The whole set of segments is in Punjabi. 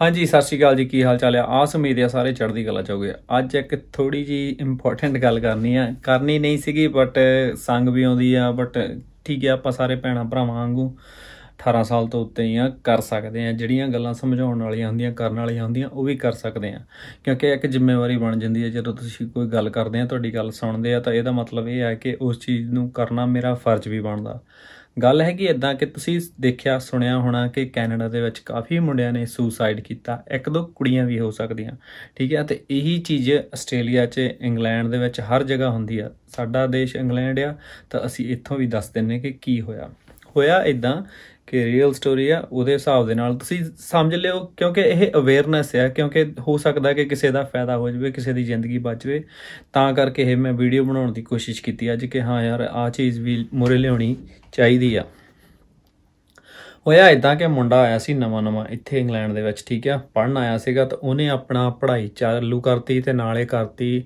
ਹਾਂਜੀ ਸਤਿ ਸ਼੍ਰੀ ਅਕਾਲ ਜੀ ਕੀ ਹਾਲ ਚਾਲ ਆ ਆਸ ਉਮੀਦ ਸਾਰੇ ਚੜ੍ਹਦੀ ਕਲਾ ਚਾਹੋਗੇ ਅੱਜ ਇੱਕ ਥੋੜੀ ਜੀ ਇੰਪੋਰਟੈਂਟ ਗੱਲ ਕਰਨੀ ਆ ਕਰਨੀ ਨਹੀਂ ਸੀਗੀ ਬਟ ਸੰਗ ਵੀ ਆਉਂਦੀ ਆ ਬਟ ਠੀਕ ਹੈ ਆਪਾਂ ਸਾਰੇ ਭੈਣਾ ਭਰਾਵਾਂ ਵਾਂਗੂ 18 ਸਾਲ ਤੋਂ ਉੱਤੇ ਹੀ ਆ ਕਰ ਸਕਦੇ ਆ ਜਿਹੜੀਆਂ ਗੱਲਾਂ ਸਮਝਾਉਣ ਵਾਲੀਆਂ ਹੁੰਦੀਆਂ ਕਰਨ ਵਾਲੀਆਂ ਹੁੰਦੀਆਂ ਉਹ ਵੀ ਕਰ ਸਕਦੇ ਆ ਕਿਉਂਕਿ ਇੱਕ ਜ਼ਿੰਮੇਵਾਰੀ ਬਣ ਜਾਂਦੀ ਹੈ ਜਦੋਂ ਤੁਸੀਂ ਕੋਈ ਗੱਲ ਕਰਦੇ ਆ ਤੁਹਾਡੀ ਗੱਲ ਸੁਣਦੇ ਆ ਤਾਂ ਇਹਦਾ ਮਤਲਬ ਇਹ ਹੈ ਕਿ ਉਸ ਚੀਜ਼ ਨੂੰ ਕਰਨਾ ਮੇਰਾ ਫਰਜ਼ ਵੀ ਬਣਦਾ ਗੱਲ ਹੈ ਕਿ ਇਦਾਂ ਕਿ ਤੁਸੀਂ ਦੇਖਿਆ ਸੁਣਿਆ ਹੋਣਾ ਕਿ ਕੈਨੇਡਾ ਦੇ ਵਿੱਚ ਕਾਫੀ ਮੁੰਡਿਆਂ ਨੇ ਸੁਸਾਈਡ ਕੀਤਾ ਇੱਕ ਦੋ ਕੁੜੀਆਂ ਵੀ ਹੋ ਸਕਦੀਆਂ ਠੀਕ ਹੈ ਤੇ ਇਹੀ ਚੀਜ਼ ਆਸਟ੍ਰੇਲੀਆ 'ਚ ਇੰਗਲੈਂਡ ਦੇ ਵਿੱਚ ਹਰ ਜਗ੍ਹਾ ਹੁੰਦੀ ਆ ਸਾਡਾ ਦੇਸ਼ ਇੰਗਲੈਂਡ ਆ ਤਾਂ ਅਸੀਂ ਇੱਥੋਂ ਵੀ ਦੱਸ ਦਿੰਨੇ ਕਿ ਕੀ ਹੋਇਆ ਹੋਇਆ ਇਦਾਂ ਕਿ ਰੀਅਲ ਸਟੋਰੀ ਆ ਉਹਦੇ ਹਿਸਾਬ ਦੇ ਨਾਲ ਤੁਸੀਂ ਸਮਝ ਲਿਓ ਕਿਉਂਕਿ ਇਹ ਅਵੇਅਰਨੈਸ ਆ ਕਿਉਂਕਿ ਹੋ ਸਕਦਾ ਕਿ ਕਿਸੇ ਦਾ ਫਾਇਦਾ ਹੋ ਜਾਵੇ ਕਿਸੇ ਦੀ ਜ਼ਿੰਦਗੀ ਬਚ ਜਾਵੇ ਤਾਂ ਕਰਕੇ ਇਹ ਮੈਂ ਵੀਡੀਓ ਬਣਾਉਣ ਦੀ ਕੋਸ਼ਿਸ਼ ਕੀਤੀ ਅੱਜ ਕਿ ਹਾਂ ਯਾਰ ਆ ਚੀਜ਼ ਵੀ ਮੁਰੇ ਲਿਆਉਣੀ ਚਾਹੀਦੀ ਆ ਹੋਇਆ ਇਦਾਂ ਕਿ ਮੁੰਡਾ ਆਇਆ ਸੀ ਨਵਾਂ ਨਵਾਂ ਇੱਥੇ ਇੰਗਲੈਂਡ ਦੇ ਵਿੱਚ ਠੀਕ ਆ ਪੜਨ ਆਇਆ ਸੀਗਾ ਤਾਂ ਉਹਨੇ ਆਪਣਾ ਪੜ੍ਹਾਈ ਚਾਲੂ ਕਰਤੀ ਤੇ ਨਾਲੇ ਕਰਤੀ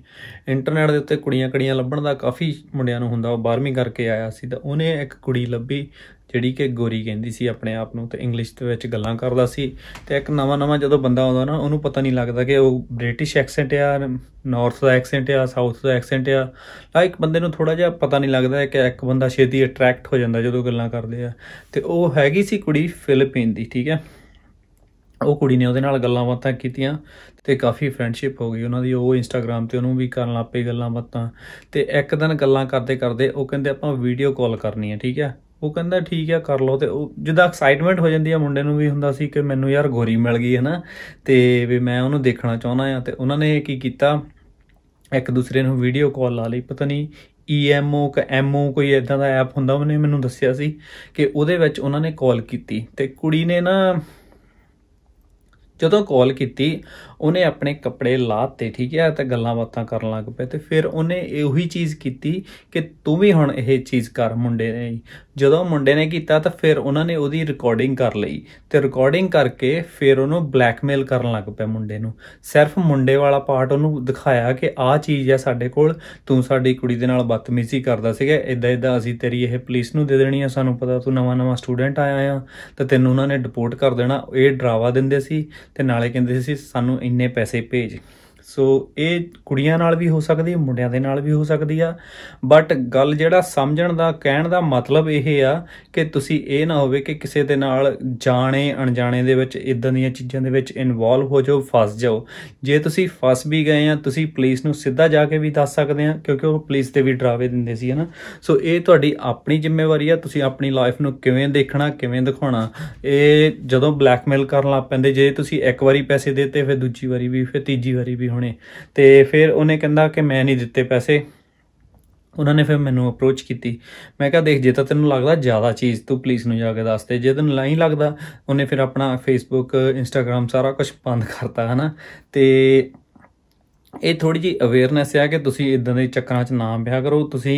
ਇੰਟਰਨੈਟ ਦੇ ਉੱਤੇ ਕੁੜੀਆਂ ਕੜੀਆਂ ਲੱਭਣ ਦਾ ਕਾਫੀ ਮੁੰਡਿਆਂ ਨੂੰ ਹੁੰਦਾ ਉਹ 12ਵੀਂ ਕਰਕੇ ਆਇਆ ਸੀ ਤਾਂ ਉਹਨੇ ਇੱਕ ਕੁੜੀ ਲੱਭੀ ਜਿਹੜੀ ਕਿ ਗੋਰੀ ਕਹਿੰਦੀ ਸੀ ਆਪਣੇ ਆਪ ਨੂੰ ਤੇ ਇੰਗਲਿਸ਼ ਦੇ ਵਿੱਚ ਗੱਲਾਂ ਕਰਦਾ ਸੀ ਤੇ ਇੱਕ ਨਵਾਂ ਨਵਾਂ ਜਦੋਂ ਬੰਦਾ ਆਉਂਦਾ ਨਾ ਉਹਨੂੰ ਪਤਾ ਨਹੀਂ ਲੱਗਦਾ ਕਿ ਉਹ ਬ੍ਰਿਟਿਸ਼ ਐਕਸੈਂਟ ਆ ਨਾਰਥ ਦਾ ਐਕਸੈਂਟ ਆ ਸਾਊਥ ਦਾ ਐਕਸੈਂਟ ਆ ਲਾਈਕ ਬੰਦੇ ਨੂੰ ਥੋੜਾ ਜਿਹਾ ਪਤਾ ਨਹੀਂ ਲੱਗਦਾ ਕਿ ਇੱਕ ਬੰਦਾ ਛੇਤੀ ਅਟਰੈਕਟ ਹੋ ਜਾਂਦਾ ਜਦੋਂ ਗੱਲਾਂ ਕਰਦੇ ਆ ਤੇ ਉਹ ਹੈਗੀ ਸੀ ਕੁੜੀ ਫਿਲੀਪੀਨ ਦੀ ਠੀਕ ਹੈ ਉਹ ਕੁੜੀ ਨੇ ਉਹਦੇ ਨਾਲ ਗੱਲਾਂ ਬਾਤਾਂ ਕੀਤੀਆਂ ਤੇ ਕਾਫੀ ਫਰੈਂਡਸ਼ਿਪ ਹੋ ਗਈ ਉਹਨਾਂ ਦੀ ਉਹ ਇੰਸਟਾਗ੍ਰam ਤੇ ਉਹਨੂੰ ਵੀ ਕਰਨ ਲੱਪੇ ਗੱਲਾਂ ਬਾਤਾਂ ਤੇ ਇੱਕ ਦਿਨ ਗੱਲਾਂ ਕਰਦੇ ਕਰਦੇ ਉਹ ਕਹਿੰਦੇ ਆਪਾਂ ਵੀਡੀਓ ਕਾਲ ਕਰਨੀ ਹੈ ਠੀਕ ਹੈ ਉਹ ਕਹਿੰਦਾ ਠੀਕ ਆ ਕਰ ਲਓ ਤੇ ਉਹ ਜਿੱਦਾਂ ਐਕਸਾਈਟਮੈਂਟ ਹੋ ਜਾਂਦੀ ਆ ਮੁੰਡੇ ਨੂੰ ਵੀ ਹੁੰਦਾ ਸੀ ਕਿ ਮੈਨੂੰ ਯਾਰ ਗੋਰੀ ਮਿਲ ਗਈ ਹੈ ਨਾ ਤੇ ਵੀ ਮੈਂ ਉਹਨੂੰ ਦੇਖਣਾ ਚਾਹੁੰਦਾ ਆ ਤੇ ਉਹਨਾਂ ਨੇ ਕੀ ਕੀਤਾ ਇੱਕ ਦੂਸਰੇ ਨੂੰ ਵੀਡੀਓ ਕਾਲ ਲਾ ਲਈ ਪਤਾ ਨਹੀਂ ਈਐਮਓ ਕਾ ਐਮਓ ਕੋਈ ਇਦਾਂ ਦਾ ਐਪ ਹੁੰਦਾ ਉਹਨੇ ਮੈਨੂੰ ਦੱਸਿਆ ਸੀ ਕਿ ਉਹਦੇ ਵਿੱਚ ਉਹਨਾਂ ਨੇ ਕਾਲ ਕੀਤੀ ਤੇ ਕੁੜੀ ਨੇ ਨਾ ਜਦੋਂ ਕਾਲ ਕੀਤੀ ਉਹਨੇ ਆਪਣੇ ਕੱਪੜੇ ਲਾਤੇ ਠੀਕ ਹੈ ਤੇ ਗੱਲਾਂ ਬਾਤਾਂ ਕਰਨ ਲੱਗ ਪਏ ਤੇ ਫਿਰ ਉਹਨੇ ਹੀ ਚੀਜ਼ ਕੀਤੀ ਕਿ ਤੂੰ ਵੀ ਹੁਣ ਇਹ ਚੀਜ਼ ਕਰ ਮੁੰਡੇ ਨੇ ਜਦੋਂ ਮੁੰਡੇ ਨੇ ਕੀਤਾ ਤਾਂ ਫਿਰ ਉਹਨਾਂ ਨੇ ਉਹਦੀ ਰਿਕਾਰਡਿੰਗ ਕਰ ਲਈ ਤੇ ਰਿਕਾਰਡਿੰਗ ਕਰਕੇ ਫਿਰ ਉਹਨੂੰ ਬਲੈਕਮੇਲ ਕਰਨ ਲੱਗ ਪਿਆ ਮੁੰਡੇ ਨੂੰ ਸਿਰਫ ਮੁੰਡੇ ਵਾਲਾ ਪਾਰਟ ਉਹਨੂੰ ਦਿਖਾਇਆ ਕਿ ਆਹ ਚੀਜ਼ ਹੈ ਸਾਡੇ ਕੋਲ ਤੂੰ ਸਾਡੀ ਕੁੜੀ ਦੇ ਨਾਲ ਬਦਤਮੀਜ਼ੀ ਕਰਦਾ ਸੀਗਾ ਇਦਾਂ ਇਦਾਂ ਅਸੀਂ ਤੇਰੀ ਇਹ ਪੁਲਿਸ ਨੂੰ ਦੇ ਦੇਣੀ ਆ ਸਾਨੂੰ ਪਤਾ ਤੂੰ ਨਵਾਂ ਨਵਾਂ ਸਟੂਡੈਂਟ ਆਇਆ ਆ ਤਾਂ ਤੈਨੂੰ ਉਹਨਾਂ ਨੇ ਡਿਪੋਰਟ ਕਰ ਦੇਣਾ ਇਹ ਡਰਾਵਾ ਦਿੰਦੇ ਸੀ ਤੇ ਨਾਲੇ ਕਹਿੰਦੇ ਸੀ ਸਾਨੂੰ ਇੰਨੇ ਪੈਸੇ ਭੇਜ ਸੋ ਇਹ ਕੁੜੀਆਂ ਨਾਲ ਵੀ ਹੋ ਸਕਦੀ ਹੈ ਮੁੰਡਿਆਂ ਦੇ ਨਾਲ ਵੀ ਹੋ ਸਕਦੀ ਆ ਬਟ ਗੱਲ ਜਿਹੜਾ ਸਮਝਣ ਦਾ ਕਹਿਣ ਦਾ ਮਤਲਬ ਇਹ ਆ ਕਿ ਤੁਸੀਂ ਇਹ ਨਾ ਹੋਵੇ ਕਿ ਕਿਸੇ ਦੇ ਨਾਲ ਜਾਣੇ ਅਣਜਾਣੇ ਦੇ ਵਿੱਚ ਇਦਾਂ ਦੀਆਂ ਚੀਜ਼ਾਂ ਦੇ ਵਿੱਚ ਇਨਵੋਲਵ ਹੋ ਜਾਓ ਫਸ ਜਾਓ ਜੇ ਤੁਸੀਂ ਫਸ ਵੀ ਗਏ ਆ ਤੁਸੀਂ ਪੁਲਿਸ ਨੂੰ ਸਿੱਧਾ ਜਾ ਕੇ ਵੀ ਦੱਸ ਸਕਦੇ ਆ ਕਿਉਂਕਿ ਉਹ ਪੁਲਿਸ ਤੇ ਵੀ ਡਰਾਵੇ ਦਿੰਦੇ ਸੀ ਹਨਾ ਸੋ ਇਹ ਤੁਹਾਡੀ ਆਪਣੀ ਜ਼ਿੰਮੇਵਾਰੀ ਆ ਤੁਸੀਂ ਆਪਣੀ ਲਾਈਫ ਨੂੰ ਕਿਵੇਂ ਦੇਖਣਾ ਕਿਵੇਂ ਦਿਖਾਉਣਾ ਇਹ ਜਦੋਂ ਬਲੈਕਮੇਲ ਕਰਨ ਲੱਗ ਪੈਂਦੇ ਜੇ ਤੁਸੀਂ ਇੱਕ ਵਾਰੀ ਪੈਸੇ ਦੇਤੇ ਫਿਰ ਦੂਜੀ ਵਾਰੀ ਵੀ ਫਿਰ ਤੀਜੀ ਵਾਰੀ ਵੀ ਹੋਣੇ ਤੇ ਫਿਰ ਉਹਨੇ ਕਹਿੰਦਾ ਕਿ ਮੈਂ ਨਹੀਂ ਦਿੱਤੇ ਪੈਸੇ ਉਹਨਾਂ ਨੇ ਫਿਰ ਮੈਨੂੰ ਅਪਰੋਚ ਕੀਤੀ ਮੈਂ ਕਿਹਾ ਦੇਖ ਜੇ ਤਾਂ ਤੈਨੂੰ ਲੱਗਦਾ ਜ਼ਿਆਦਾ ਚੀਜ਼ ਤੂੰ ਪੁਲਿਸ ਨੂੰ ਜਾ ਕੇ ਦੱਸ ਤੇ ਜੇ ਤੈਨੂੰ ਨਹੀਂ ਲੱਗਦਾ ਉਹਨੇ ਫਿਰ ਆਪਣਾ ਫੇਸਬੁੱਕ ਇੰਸਟਾਗ੍ਰam ਸਾਰਾ ਕੁਝ ਬੰਦ ਕਰਤਾ ਹਨਾ ਤੇ ਇਹ ਥੋੜੀ ਜੀ ਅਵੇਅਰਨੈਸ ਆ ਕਿ ਤੁਸੀਂ ਇਦਾਂ ਦੇ ਚੱਕਰਾਂ 'ਚ ਨਾ ਪਿਆ ਕਰੋ ਤੁਸੀਂ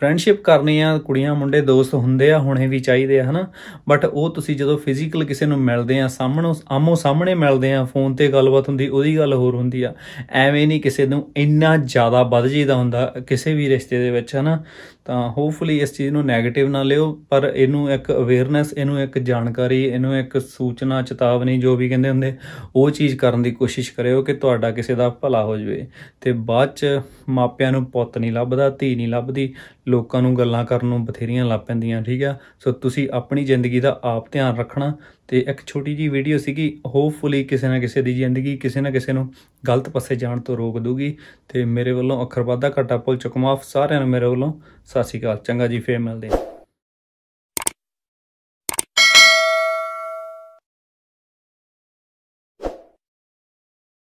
ਫਰੈਂਡਸ਼ਿਪ ਕਰਨੀ ਆ ਕੁੜੀਆਂ ਮੁੰਡੇ ਦੋਸਤ ਹੁੰਦੇ ਆ ਹੁਣੇ ਵੀ ਚਾਹੀਦੇ ਆ ਹਨਾ ਬਟ ਉਹ ਤੁਸੀਂ ਜਦੋਂ ਫਿਜ਼ੀਕਲ ਕਿਸੇ ਨੂੰ ਮਿਲਦੇ ਆ ਸਾਹਮਣੋਂ ਆਮੋ ਸਾਹਮਣੇ ਮਿਲਦੇ ਆ ਫੋਨ ਤੇ ਗੱਲਬਾਤ ਹੁੰਦੀ ਉਹਦੀ ਗੱਲ ਹੋਰ ਹੁੰਦੀ ਆ ਐਵੇਂ ਨਹੀਂ ਕਿਸੇ ਨੂੰ ਇੰਨਾ ਜ਼ਿਆਦਾ ਵੱਧ ਜੀਦਾ ਹੁੰਦਾ ਕਿਸੇ ਵੀ ਰਿਸ਼ਤੇ ਦੇ ਵਿੱਚ ਹਨਾ ਤਾਂ ਹੋਪਫੁਲੀ ਇਸ ਚੀਜ਼ ਨੂੰ 네ਗੇਟਿਵ ਨਾ ਲਿਓ ਪਰ ਇਹਨੂੰ ਇੱਕ ਅਵੇਅਰਨੈਸ ਇਹਨੂੰ ਇੱਕ ਜਾਣਕਾਰੀ ਇਹਨੂੰ ਇੱਕ ਸੂਚਨਾ ਚੇਤਾਵਨੀ ਜੋ ਵੀ ਕਹਿੰਦੇ ਹੁੰਦੇ ਉਹ ਚੀਜ਼ ਕਰਨ ਦੀ ਕੋਸ਼ਿਸ਼ ਕਰਿਓ ਕਿ ਤੁਹਾਡਾ ਕਿਸੇ ਦਾ ਭਲਾ ਹੋ ਜਾਵੇ ਤੇ ਬਾਅਦ ਚ ਮਾਪਿਆਂ ਨੂੰ ਪੁੱਤ ਨਹੀਂ ਲੱਭਦਾ ਧੀ ਨਹੀਂ ਲੱਭਦੀ ਲੋਕਾਂ ਨੂੰ ਗੱਲਾਂ ਕਰਨ ਨੂੰ ਬਥੇਰੀਆਂ ਲੱਗ ਪੈਂਦੀਆਂ ਠੀਕ ਆ ਸੋ ਤੁਸੀਂ ਆਪਣੀ ਜ਼ਿੰਦਗੀ ਦਾ ਆਪ ਧਿਆਨ ਰੱਖਣਾ ਤੇ ਇੱਕ ਛੋਟੀ ਜੀ ਵੀਡੀਓ ਸੀਗੀ ਹੋਪਫੁਲੀ ਕਿਸੇ ਨਾ ਕਿਸੇ ਦੀ ਜ਼ਿੰਦਗੀ ਕਿਸੇ ਨਾ ਕਿਸੇ ਨੂੰ ਗਲਤ ਪਾਸੇ ਜਾਣ ਤੋਂ ਰੋਕ ਦੂਗੀ ਤੇ ਮੇਰੇ ਵੱਲੋਂ ਅਖਰਵਾਦਾ ਘਟਾਪੁਲ ਚੁਕਮਾਫ ਸਾਰਿਆਂ ਨੂੰ ਮੇਰੇ ਵੱਲੋਂ ਸਤਿ ਸ਼੍ਰੀ ਅਕਾਲ ਚੰਗਾ ਜੀ ਫੇਰ ਮਿਲਦੇ ਹਾਂ